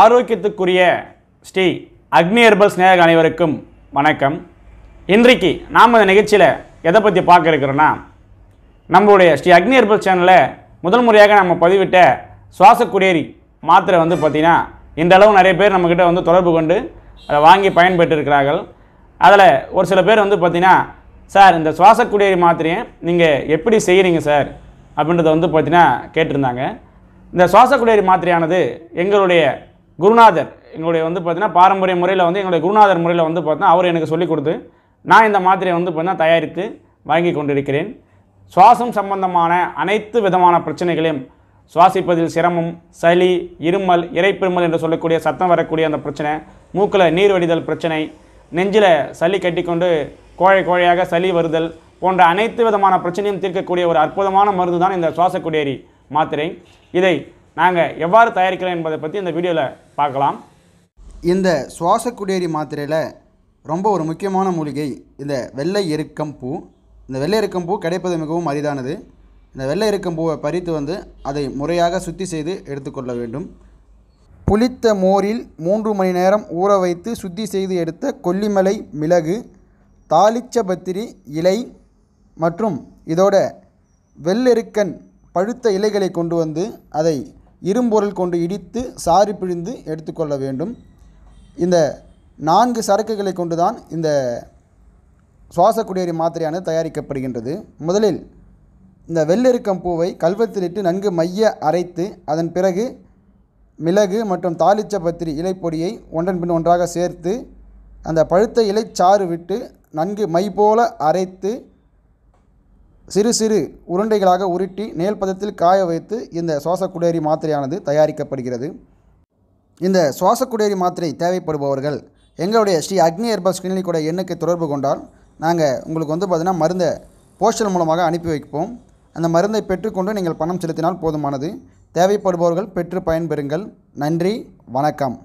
ஆரோக்கியத்துக்குரிய ஸ்ரீ அக்னி ஸ்நேக அனைவருக்கும் வணக்கம் இன்றைக்கு நாம் இந்த நிகழ்ச்சியில் எதை பற்றி பார்க்க இருக்கிறோன்னா நம்மளுடைய ஸ்ரீ அக்னி சேனலில் முதல் முறையாக நம்ம பதிவிட்ட சுவாச குடியேறி மாத்திரை வந்து பார்த்திங்கன்னா இந்த அளவு நிறைய பேர் நம்மக்கிட்ட வந்து தொடர்பு கொண்டு அதை வாங்கி பயன்பெற்று இருக்கிறார்கள் அதில் ஒரு சில பேர் வந்து பார்த்திங்கன்னா சார் இந்த சுவாச குடியேறி மாத்திரையை நீங்கள் எப்படி செய்கிறீங்க சார் அப்படின்றத வந்து பார்த்திங்கன்னா கேட்டிருந்தாங்க இந்த சுவாச மாத்திரையானது எங்களுடைய குருநாதர் என்னுடைய வந்து பார்த்தீங்கன்னா பாரம்பரிய முறையில் வந்து என்னுடைய குருநாதர் முறையில் வந்து பார்த்தீங்கன்னா அவர் எனக்கு சொல்லிக் கொடுத்து நான் இந்த மாத்திரையை வந்து பார்த்தீங்கன்னா தயாரித்து வாங்கி கொண்டிருக்கிறேன் சுவாசம் சம்பந்தமான அனைத்து விதமான பிரச்சனைகளையும் சுவாசிப்பதில் சிரமம் சளி இருமல் இறைப்பெருமல் என்று சொல்லக்கூடிய சத்தம் வரக்கூடிய அந்த பிரச்சனை மூக்கில் நீர் வடிதல் பிரச்சனை நெஞ்சில் சளி கட்டிக்கொண்டு கோழை கோழையாக சளி வருதல் போன்ற அனைத்து விதமான பிரச்சனையும் தீர்க்கக்கூடிய ஒரு அற்புதமான மருந்து தான் இந்த சுவாசக்குடியேறி மாத்திரை இதை நாங்கள் எவ்வாறு தயாரிக்கிறோம் என்பதை பற்றி இந்த வீடியோவில் பார்க்கலாம் இந்த சுவாச குடியேறி மாத்திரையில் ரொம்ப ஒரு முக்கியமான மூலிகை இந்த வெள்ளை எருக்கம் பூ இந்த வெள்ளை எருக்கம் பூ கிடைப்பது மிகவும் அரிதானது இந்த வெள்ளை எருக்கம் பூவை பறித்து வந்து அதை முறையாக சுத்தி செய்து எடுத்துக்கொள்ள வேண்டும் புளித்த மோரில் மூன்று மணி நேரம் ஊற வைத்து சுத்தி செய்து எடுத்த கொல்லிமலை மிளகு தாளிச்சபத்திரி இலை மற்றும் இதோட வெள்ளெருக்கன் பழுத்த இலைகளை கொண்டு வந்து அதை இரும்பொருள் கொண்டு இடித்து சாறு பிழிந்து எடுத்துக்கொள்ள வேண்டும் இந்த நான்கு சரக்குகளை கொண்டு தான் இந்த சுவாச குடியேறி மாத்திரையானது தயாரிக்கப்படுகின்றது முதலில் இந்த வெள்ளெருக்கம் பூவை கல்வத்திலிட்டு நன்கு மைய அரைத்து அதன் பிறகு மிளகு மற்றும் தாளிச்ச பத்திரி இலைப்பொடியை ஒன்றன் பின் ஒன்றாக சேர்த்து அந்த பழுத்த இலைச்சாறு விட்டு நன்கு மை போல அரைத்து சிறு சிறு உருண்டைகளாக உருட்டி நேல் பதத்தில் காய வைத்து இந்த சுவாசக்குடேரி மாத்திரையானது தயாரிக்கப்படுகிறது இந்த சுவாசக்குடேரி மாத்திரை தேவைப்படுபவர்கள் எங்களுடைய ஸ்ரீ அக்னி ஹெர்பல்ஸ் கிளினிக் கூட எண்ணுக்கு தொடர்பு கொண்டால் நாங்கள் உங்களுக்கு வந்து பார்த்திங்கன்னா மருந்தை போஸ்டல் மூலமாக அனுப்பி வைப்போம் அந்த மருந்தை பெற்றுக்கொண்டு நீங்கள் பணம் செலுத்தினால் போதுமானது தேவைப்படுபவர்கள் பெற்று பயன்பெறுங்கள் நன்றி வணக்கம்